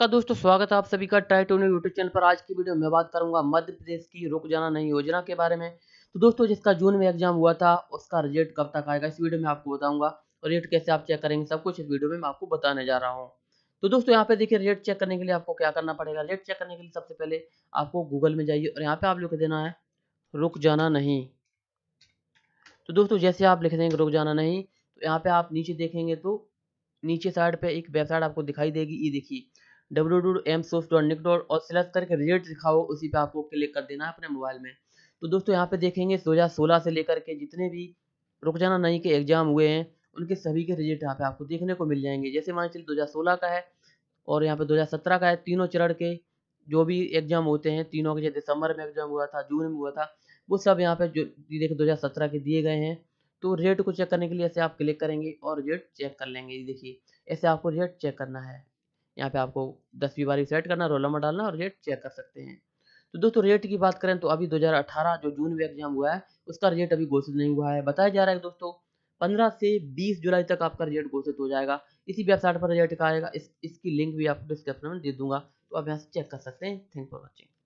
का दोस्तों स्वागत है आप सभी का ट्राई टोनी यूट्यूब चैनल पर आज की वीडियो में बात करूंगा मध्य प्रदेश की रुक जाना नहीं योजना के बारे में तो दोस्तों जिसका जून में एग्जाम हुआ था उसका रिजल्ट कब तक आएगा इस वीडियो में आपको बताऊंगा और रिजल्ट कैसे आप चेक करेंगे सब कुछ इस वीडियो में मैं आपको बताने जा रहा हूँ तो दोस्तों यहाँ पे देखिए रेट चेक करने के लिए आपको क्या करना पड़ेगा रेट चेक करने के लिए सबसे पहले आपको गूगल में जाइए और यहाँ पे आप लिख देना है रुक जाना नहीं तो दोस्तों जैसे आप लिख देंगे रुक जाना नहीं तो यहाँ पे आप नीचे देखेंगे तो नीचे साइड पे एक वेबसाइट आपको दिखाई देगी ये देखिए W W M source dot nic dot और सिलेक्ट करके रिजल्ट लिखा हो उसी पे आपको क्लिक कर देना है अपने मोबाइल में तो दोस्तों यहाँ पे देखेंगे दो सोलह से लेकर के जितने भी रुक जाना नहीं के एग्जाम हुए हैं उनके सभी के रिजल्ट यहाँ पे आपको देखने को मिल जाएंगे जैसे मान चलिए सोलह का है और यहाँ पे सत्रह का है तीनों चरण के जो भी एग्जाम होते हैं तीनों के जैसे दिसंबर में एग्जाम हुआ था जून में हुआ था वो सब यहाँ पे जो देखिए सत्रह के दिए गए हैं तो रेट को चेक करने के लिए ऐसे आप क्लिक करेंगे और रेट चेक कर लेंगे देखिए ऐसे आपको रेट चेक करना है यहाँ पे आपको दसवीं बारी सेट करना रोल नंबर डालना और रेट चेक कर सकते हैं तो दोस्तों रेट की बात करें तो अभी 2018 जो जून में एग्जाम हुआ है उसका रेट अभी घोषित नहीं हुआ है बताया जा रहा है दोस्तों 15 से 20 जुलाई तक आपका रेट घोषित हो जाएगा इसी वेबसाइट पर रेट का आएगा इस, इसकी लिंक भी आपको डिस्क्रिप्शन में दे दूंगा तो आप यहाँ से चेक कर सकते हैं थैंक फॉर वॉचिंग